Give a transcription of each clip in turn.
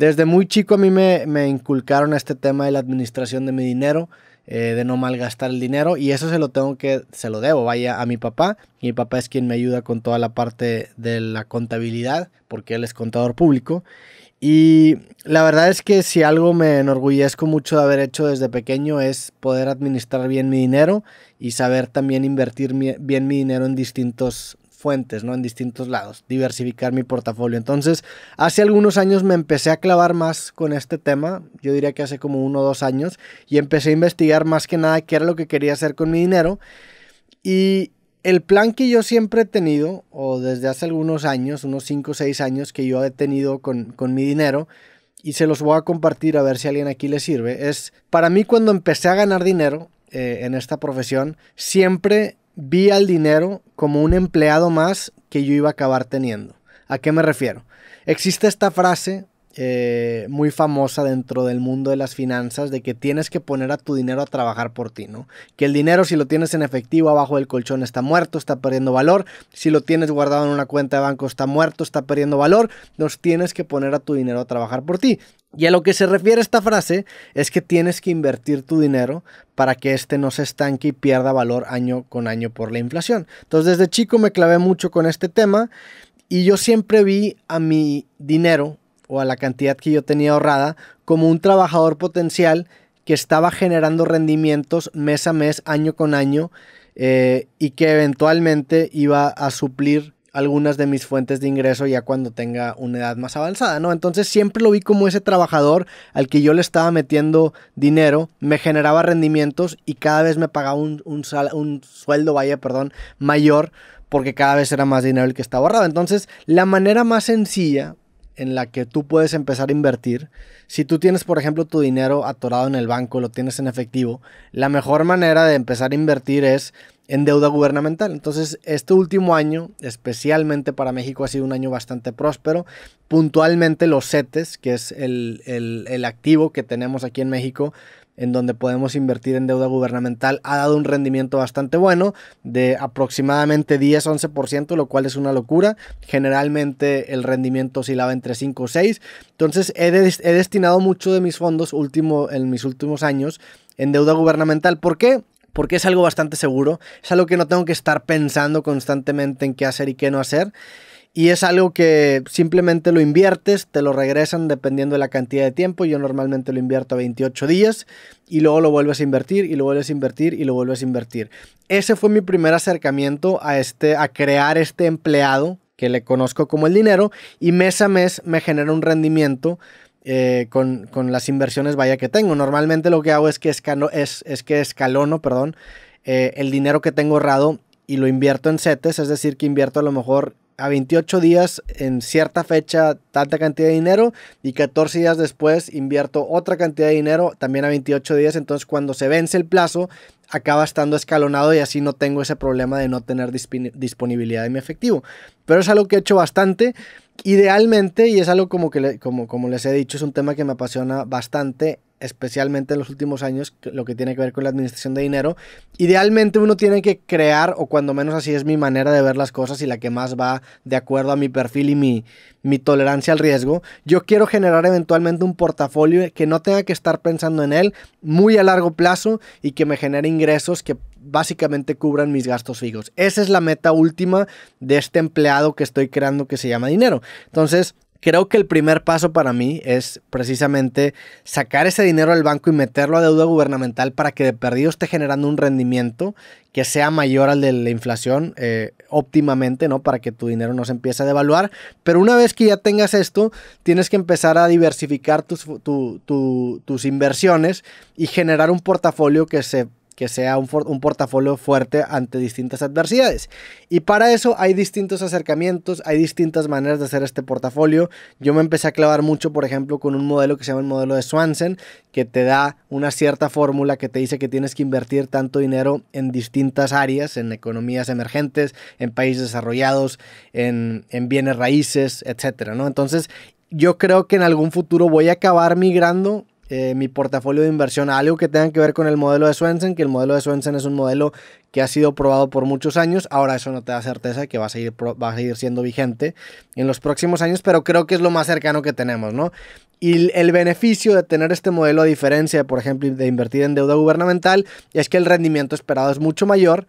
desde muy chico a mí me, me inculcaron este tema de la administración de mi dinero. Eh, de no malgastar el dinero y eso se lo tengo que, se lo debo, vaya a mi papá mi papá es quien me ayuda con toda la parte de la contabilidad porque él es contador público y la verdad es que si algo me enorgullezco mucho de haber hecho desde pequeño es poder administrar bien mi dinero y saber también invertir bien mi dinero en distintos fuentes, ¿no? En distintos lados, diversificar mi portafolio. Entonces, hace algunos años me empecé a clavar más con este tema, yo diría que hace como uno o dos años, y empecé a investigar más que nada qué era lo que quería hacer con mi dinero. Y el plan que yo siempre he tenido, o desde hace algunos años, unos cinco o seis años que yo he tenido con, con mi dinero, y se los voy a compartir a ver si alguien aquí le sirve, es para mí cuando empecé a ganar dinero, eh, en esta profesión, siempre vi al dinero como un empleado más que yo iba a acabar teniendo. ¿A qué me refiero? Existe esta frase eh, muy famosa dentro del mundo de las finanzas de que tienes que poner a tu dinero a trabajar por ti, ¿no? Que el dinero si lo tienes en efectivo abajo del colchón está muerto, está perdiendo valor, si lo tienes guardado en una cuenta de banco está muerto, está perdiendo valor, nos tienes que poner a tu dinero a trabajar por ti. Y a lo que se refiere esta frase es que tienes que invertir tu dinero para que éste no se estanque y pierda valor año con año por la inflación. Entonces desde chico me clavé mucho con este tema y yo siempre vi a mi dinero o a la cantidad que yo tenía ahorrada como un trabajador potencial que estaba generando rendimientos mes a mes, año con año, eh, y que eventualmente iba a suplir algunas de mis fuentes de ingreso ya cuando tenga una edad más avanzada, ¿no? Entonces siempre lo vi como ese trabajador al que yo le estaba metiendo dinero, me generaba rendimientos y cada vez me pagaba un, un sueldo, vaya, perdón, mayor porque cada vez era más dinero el que estaba ahorrado. Entonces la manera más sencilla en la que tú puedes empezar a invertir, si tú tienes, por ejemplo, tu dinero atorado en el banco, lo tienes en efectivo, la mejor manera de empezar a invertir es en deuda gubernamental. Entonces, este último año, especialmente para México, ha sido un año bastante próspero. Puntualmente los CETES, que es el, activo que tenemos aquí en México, en donde podemos invertir en deuda gubernamental, ha dado un rendimiento bastante bueno de aproximadamente 10-11%, lo cual es una locura. Generalmente el rendimiento oscilaba entre 5 o 6. Entonces, he, destinado mucho de mis fondos último, en mis últimos años en deuda gubernamental. ¿Por qué? porque es algo bastante seguro, es algo que no tengo que estar pensando constantemente en qué hacer y qué no hacer. Y es algo que simplemente lo inviertes, te lo regresan dependiendo de la cantidad de tiempo. Yo normalmente lo invierto a 28 días y luego lo vuelves a invertir y lo vuelves a invertir y lo vuelves a invertir. Ese fue mi primer acercamiento a, este, a crear este empleado que le conozco como el dinero y mes a mes me genera un rendimiento eh, con, las inversiones vaya que tengo. Normalmente lo que hago es que, es, es que escalono perdón, eh, el dinero que tengo ahorrado y lo invierto en CETES, es decir, que invierto a lo mejor a 28 días en cierta fecha tanta cantidad de dinero y 14 días después invierto otra cantidad de dinero también a 28 días. Entonces cuando se vence el plazo acaba estando escalonado y así no tengo ese problema de no tener disponibilidad de mi efectivo. Pero es algo que he hecho bastante. Idealmente, y es algo como que, como, como les he dicho, es un tema que me apasiona bastante especialmente en los últimos años, lo que tiene que ver con la administración de dinero. Idealmente uno tiene que crear, o cuando menos así es mi manera de ver las cosas y la que más va de acuerdo a mi perfil y mi, mi tolerancia al riesgo. Yo quiero generar eventualmente un portafolio que no tenga que estar pensando en él muy a largo plazo y que me genere ingresos que básicamente cubran mis gastos fijos. Esa es la meta última de este empleado que estoy creando que se llama dinero. Entonces, creo que el primer paso para mí es precisamente sacar ese dinero del banco y meterlo a deuda gubernamental para que de perdido esté generando un rendimiento que sea mayor al de la inflación eh, óptimamente, ¿no? Para que tu dinero no se empiece a devaluar. Pero una vez que ya tengas esto, tienes que empezar a diversificar tus, tus inversiones y generar un portafolio que se que sea un, portafolio fuerte ante distintas adversidades. Y para eso hay distintos acercamientos, hay distintas maneras de hacer este portafolio. Yo me empecé a clavar mucho, por ejemplo, con un modelo que se llama el modelo de Swanson, que te da una cierta fórmula que te dice que tienes que invertir tanto dinero en distintas áreas, en economías emergentes, en países desarrollados, en, bienes raíces, etc. ¿no? Entonces, yo creo que en algún futuro voy a acabar migrando eh, mi portafolio de inversión a algo que tenga que ver con el modelo de Swensen, que el modelo de Swensen es un modelo que ha sido probado por muchos años. Ahora eso no te da certeza que va a, seguir, va a seguir siendo vigente en los próximos años, pero creo que es lo más cercano que tenemos, ¿no? Y el beneficio de tener este modelo, a diferencia, por ejemplo, de invertir en deuda gubernamental, es que el rendimiento esperado es mucho mayor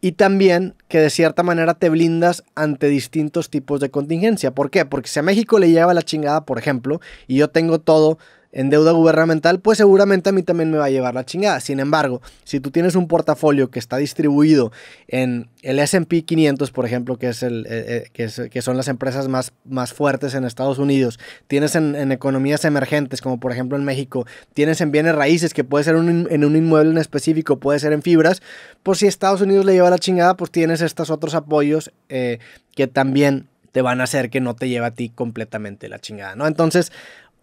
y también que de cierta manera te blindas ante distintos tipos de contingencia. ¿Por qué? Porque si a México le lleva la chingada, por ejemplo, y yo tengo todo en deuda gubernamental, pues seguramente a mí también me va a llevar la chingada. Sin embargo, si tú tienes un portafolio que está distribuido en el S&P 500, por ejemplo, que, es el, eh, eh, que, que, son las empresas más, más fuertes en Estados Unidos, tienes en, economías emergentes, como por ejemplo en México, tienes en bienes raíces, que puede ser en un inmueble en específico, puede ser en fibras, pues si Estados Unidos le lleva la chingada, pues tienes estos otros apoyos eh, que también te van a hacer que no te lleve a ti completamente la chingada, ¿no? Entonces,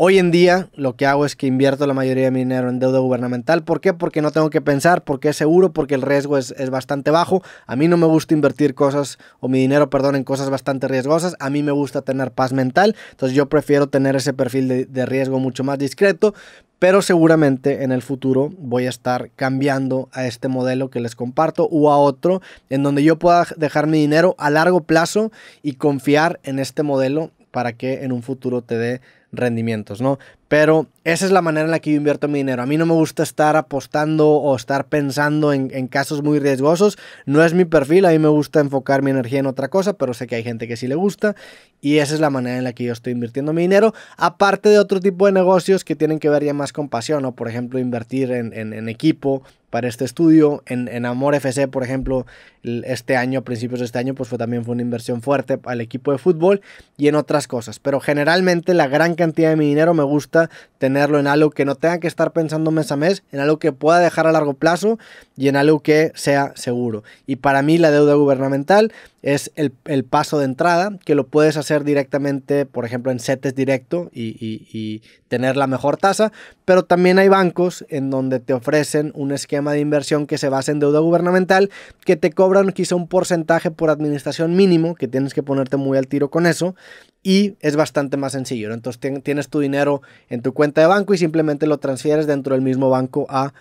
Hoy en día lo que hago es que invierto la mayoría de mi dinero en deuda gubernamental. ¿Por qué? Porque no tengo que pensar, porque es seguro, porque el riesgo es, bastante bajo. A mí no me gusta invertir cosas, o mi dinero, perdón, en cosas bastante riesgosas. A mí me gusta tener paz mental. Entonces yo prefiero tener ese perfil de, de riesgo mucho más discreto. Pero seguramente en el futuro voy a estar cambiando a este modelo que les comparto o a otro en donde yo pueda dejar mi dinero a largo plazo y confiar en este modelo para que en un futuro te dé rendimientos, ¿no? Pero esa es la manera en la que yo invierto mi dinero. A mí no me gusta estar apostando o estar pensando en, casos muy riesgosos. No es mi perfil, a mí me gusta enfocar mi energía en otra cosa, pero sé que hay gente que sí le gusta. Y esa es la manera en la que yo estoy invirtiendo mi dinero. Aparte de otro tipo de negocios que tienen que ver ya más con pasión, ¿no? Por ejemplo, invertir en, equipo para este estudio. En, Amor FC, por ejemplo, este año, a principios de este año, pues fue, también fue una inversión fuerte al equipo de fútbol y en otras cosas. Pero generalmente la gran cantidad de mi dinero me gusta tenerlo en algo que no tenga que estar pensando mes a mes, en algo que pueda dejar a largo plazo y en algo que sea seguro. Y para mí la deuda gubernamental es el, paso de entrada, que lo puedes hacer directamente, por ejemplo, en CETES directo y, y, tener la mejor tasa, pero también hay bancos en donde te ofrecen un esquema de inversión que se basa en deuda gubernamental, que te cobran quizá un porcentaje por administración mínimo, que tienes que ponerte muy al tiro con eso, y es bastante más sencillo. Entonces tienes tu dinero en tu cuenta de banco y simplemente lo transfieres dentro del mismo banco a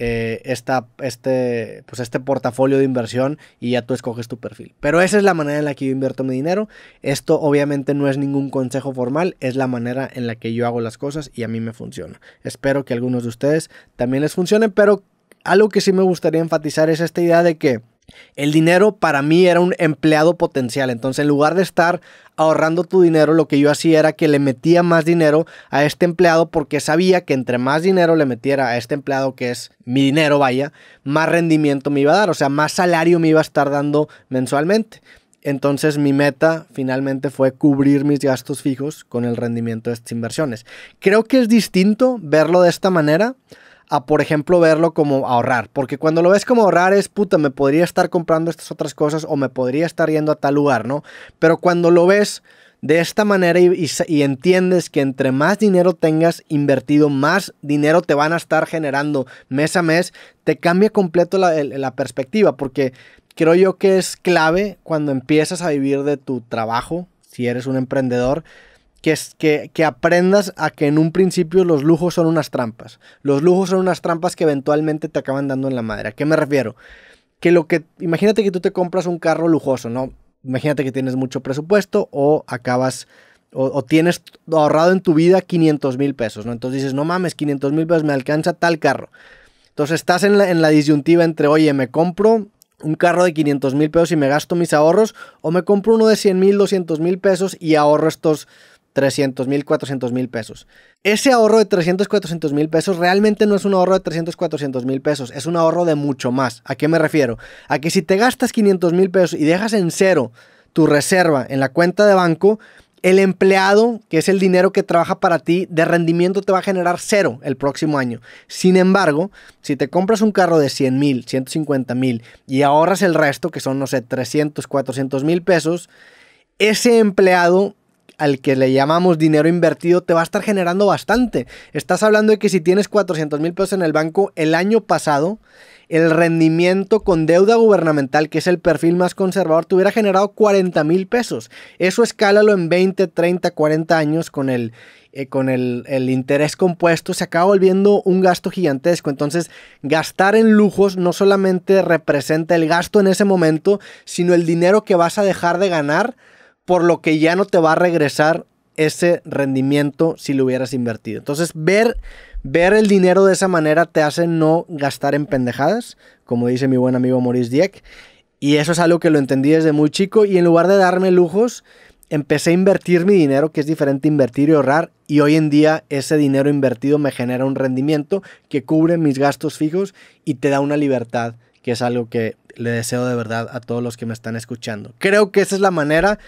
eh, esta, este, pues este portafolio de inversión y ya tú escoges tu perfil. Pero esa es la manera en la que yo invierto mi dinero. Esto obviamente no es ningún consejo formal, es la manera en la que yo hago las cosas y a mí me funciona. Espero que a algunos de ustedes también les funcione, pero algo que sí me gustaría enfatizar es esta idea de que el dinero para mí era un empleado potencial. Entonces, en lugar de estar ahorrando tu dinero, lo que yo hacía era que le metía más dinero a este empleado porque sabía que entre más dinero le metiera a este empleado, que es mi dinero, vaya, más rendimiento me iba a dar, o sea, más salario me iba a estar dando mensualmente. Entonces mi meta finalmente fue cubrir mis gastos fijos con el rendimiento de estas inversiones. Creo que es distinto verlo de esta manera a, por ejemplo, verlo como ahorrar. Porque cuando lo ves como ahorrar es, puta, me podría estar comprando estas otras cosas o me podría estar yendo a tal lugar, ¿no? Pero cuando lo ves de esta manera y, entiendes que entre más dinero tengas invertido, más dinero te van a estar generando mes a mes, te cambia completo la, la perspectiva, porque creo yo que es clave cuando empiezas a vivir de tu trabajo, si eres un emprendedor, que, es, que, aprendas a que en un principio los lujos son unas trampas. Los lujos son unas trampas que eventualmente te acaban dando en la madre. qué me refiero? Que lo que. Imagínate que tú te compras un carro lujoso, ¿no? Imagínate que tienes mucho presupuesto o acabas. O, tienes ahorrado en tu vida 500 mil pesos, ¿no? Entonces dices, no mames, 500 mil pesos me alcanza tal carro. Entonces estás en la, en la disyuntiva entre, oye, me compro un carro de 500 mil pesos y me gasto mis ahorros, o me compro uno de 100 mil, 200 mil pesos y ahorro estos 300 mil, 400 mil pesos. Ese ahorro de 300, 400 mil pesos realmente no es un ahorro de 300, 400 mil pesos, es un ahorro de mucho más. ¿A qué me refiero? A que si te gastas 500 mil pesos y dejas en cero tu reserva en la cuenta de banco, el empleado, que es el dinero que trabaja para ti, de rendimiento te va a generar cero el próximo año. Sin embargo, si te compras un carro de 100 mil, 150 mil y ahorras el resto, que son, no sé, 300, 400 mil pesos, ese empleado al que le llamamos dinero invertido te va a estar generando bastante. Estás hablando de que si tienes 400 mil pesos en el banco el año pasado, el rendimiento con deuda gubernamental, que es el perfil más conservador, te hubiera generado 40 mil pesos. Eso escálalo en 20, 30, 40 años con el, eh, con el, interés compuesto, se acaba volviendo un gasto gigantesco. Entonces, gastar en lujos no solamente representa el gasto en ese momento, sino el dinero que vas a dejar de ganar por lo que ya no te va a regresar ese rendimiento si lo hubieras invertido. Entonces, ver, ver el dinero de esa manera te hace no gastar en pendejadas, como dice mi buen amigo Maurice Dieck. Y eso es algo que lo entendí desde muy chico y en lugar de darme lujos, empecé a invertir mi dinero, que es diferente invertir y ahorrar, y hoy en día ese dinero invertido me genera un rendimiento que cubre mis gastos fijos y te da una libertad, que es algo que le deseo de verdad a todos los que me están escuchando. Creo que esa es la manera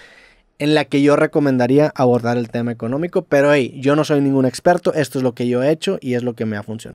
en la que yo recomendaría abordar el tema económico, pero hey, yo no soy ningún experto, esto es lo que yo he hecho y es lo que me ha funcionado.